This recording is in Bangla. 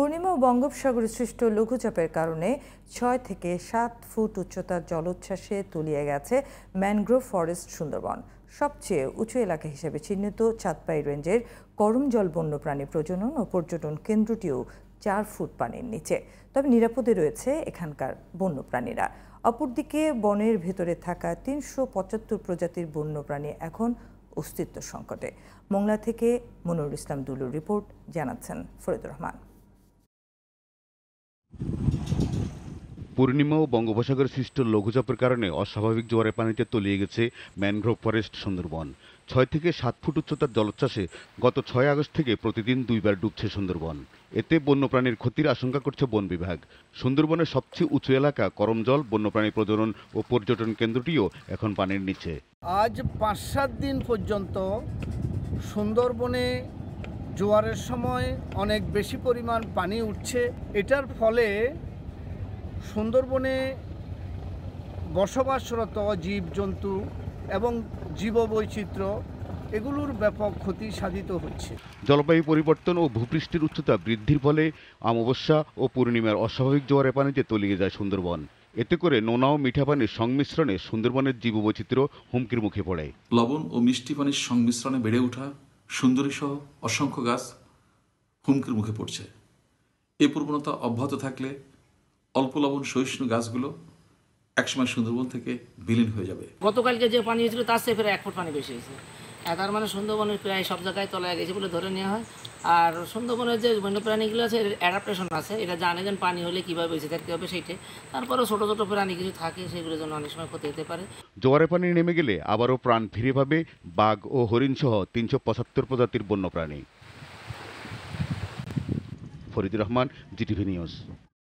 পূর্ণিমা ও বঙ্গোপসাগরে সৃষ্ট লঘুচাপের কারণে ছয় থেকে সাত ফুট উচ্চতার জলোচ্ছ্বাসে তলিয়ে গেছে ম্যানগ্রোভ ফরেস্ট সুন্দরবন সবচেয়ে উঁচু এলাকা হিসেবে চিহ্নিত চাঁদপাই রেঞ্জের জল বন্যপ্রাণী প্রজনন ও পর্যটন কেন্দ্রটিও চার ফুট পানির নিচে তবে নিরাপদে রয়েছে এখানকার বন্যপ্রাণীরা অপরদিকে বনের ভেতরে থাকা তিনশো পঁচাত্তর প্রজাতির বন্যপ্রাণী এখন অস্তিত্ব সংকটে মোংলা থেকে মনুর ইসলাম দুলুর রিপোর্ট জানাচ্ছেন ফরিদুর রহমান পূর্ণিমা ও বঙ্গোপসাগর সৃষ্ট লঘুচাপের কারণে অস্বাভাবিক জোয়ারের পানিতে তলিয়ে গেছে ম্যানগ্রোভ ফরেস্ট সুন্দরবন ছয় থেকে সাত ফুট উচ্চতার জলোচ্ছ্বাসে গত ছয় আগস্ট থেকে প্রতিদিন দুইবার ডুবছে সুন্দরবন এতে বন্যপ্রাণীর ক্ষতির আশঙ্কা করছে বন বিভাগ সুন্দরবনের সবচেয়ে উঁচু এলাকা করমজল বন্যপ্রাণী প্রজনন ও পর্যটন কেন্দ্রটিও এখন পানির নিচে আজ পাঁচ সাত দিন পর্যন্ত সুন্দরবনে জোয়ারের সময় অনেক বেশি পরিমাণ পানি উঠছে এটার ফলে সুন্দরবনে বসবাসরত জীবজন্তু এবং জীববৈচিত্র্য এগুলোর ব্যাপক ক্ষতি সাধিত হচ্ছে জলবায়ু পরিবর্তন ও ভূপৃষ্ঠের উচ্চতা বৃদ্ধির ফলে অমাবস্যা ও পূর্ণিমার অস্বাভাবিক জোয়ারের পানিতে তলিয়ে যায় সুন্দরবন এতে করে নোনা ও মিঠা পানির সংমিশ্রণে সুন্দরবনের জীববৈচিত্র্য হুমকির মুখে পড়ে লবণ ও মিষ্টি পানির সংমিশ্রণে বেড়ে ওঠা সুন্দরী সহ অসংখ্য গাছ হুমকির মুখে পড়ছে এ প্রবণতা অব্যাহত থাকলে অল্প লবণ সহিষ্ণু গাছগুলো একসময় সুন্দরবন থেকে বিলীন হয়ে যাবে গতকালকে যে পানি হয়েছিল তার চেয়ে ফেরে এক ফুট পানি বেশি হয়েছে হ্যাঁ, তার মানে সুন্দরবনের প্রায় সব জায়গায় তলায় গেছে বলে ধরে নেওয়া হয় আর সুন্দরবনের যে বন্যপ্রাণীগুলো আছে অ্যাডাপ্টেশন আছে এটা জানে যেন পানি হলে কীভাবে বেঁচে থাকতে হবে সেইটে তারপরে ছোটো ছোটো প্রাণী কিছু থাকে সেগুলোর জন্য অনেক সময় ক্ষতি হতে পারে জোয়ারে পানি নেমে গেলে আবারও প্রাণ ফিরে পাবে বাঘ ও হরিণ সহ তিনশো পঁচাত্তর প্রজাতির বন্যপ্রাণী ফরিদুর রহমান জিটিভি নিউজ